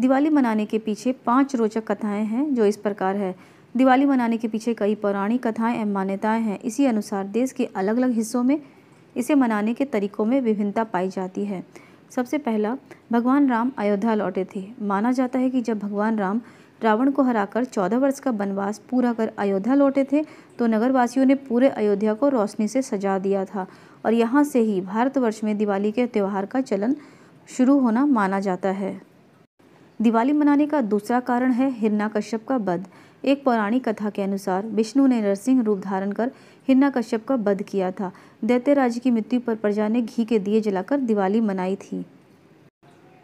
दिवाली मनाने के पीछे पांच रोचक कथाएं हैं जो इस प्रकार है दिवाली मनाने के पीछे कई पौराणिक कथाएं एवं मान्यताएं हैं इसी अनुसार देश के अलग अलग हिस्सों में इसे मनाने के तरीकों में विभिन्नता पाई जाती है सबसे पहला भगवान राम अयोध्या लौटे थे माना जाता है कि जब भगवान राम रावण को हराकर चौदह वर्ष का वनवास पूरा कर अयोध्या लौटे थे तो नगरवासियों ने पूरे अयोध्या को रोशनी से सजा दिया था और यहाँ से ही भारतवर्ष में दिवाली के त्यौहार का चलन शुरू होना माना जाता है दिवाली मनाने का दूसरा कारण है हिरणाकश्यप का वध एक पौराणिक कथा के अनुसार विष्णु ने नरसिंह रूप धारण कर हिरणाकश्यप का वध किया था दैत्यराज की मृत्यु पर प्रजा ने घी के दिए जलाकर दिवाली मनाई थी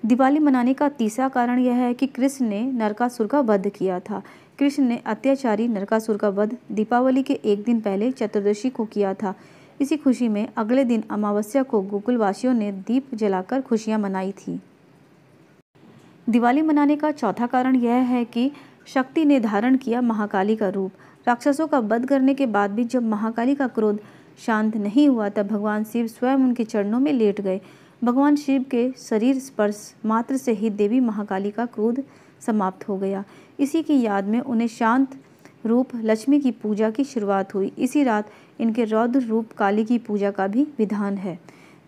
दिवाली मनाने का तीसरा कारण यह है कि कृष्ण ने नरकासुर का वध किया था कृष्ण ने अत्याचारी नरकासुर का वध दीपावली के एक दिन पहले चतुर्दशी को किया था इसी खुशी में अगले दिन अमावस्या को गोकुलवासियों ने दीप जलाकर खुशियां मनाई थी दिवाली मनाने का चौथा कारण यह है कि शक्ति ने धारण किया महाकाली का रूप राक्षसों का वध करने के बाद भी जब महाकाली का क्रोध शांत नहीं हुआ तब भगवान शिव स्वयं उनके चरणों में लेट गए भगवान शिव के शरीर स्पर्श मात्र से ही देवी महाकाली का क्रोध समाप्त हो गया इसी की याद में उन्हें शांत रूप लक्ष्मी की पूजा की शुरुआत हुई इसी रात इनके रौद्र रूप काली की पूजा का भी विधान है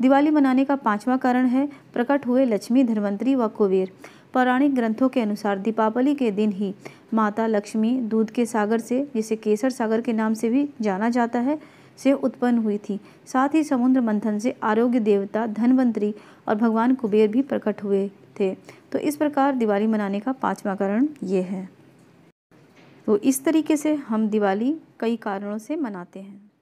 दिवाली मनाने का पांचवा कारण है प्रकट हुए लक्ष्मी धन्वंतरी व कुबेर पौराणिक ग्रंथों के अनुसार दीपावली के दिन ही माता लक्ष्मी दूध के सागर से जिसे केसर सागर के नाम से भी जाना जाता है से उत्पन्न हुई थी साथ ही समुद्र मंथन से आरोग्य देवता धनवंतरी और भगवान कुबेर भी प्रकट हुए थे तो इस प्रकार दिवाली मनाने का पाँचवा कारण ये है तो इस तरीके से हम दिवाली कई कारणों से मनाते हैं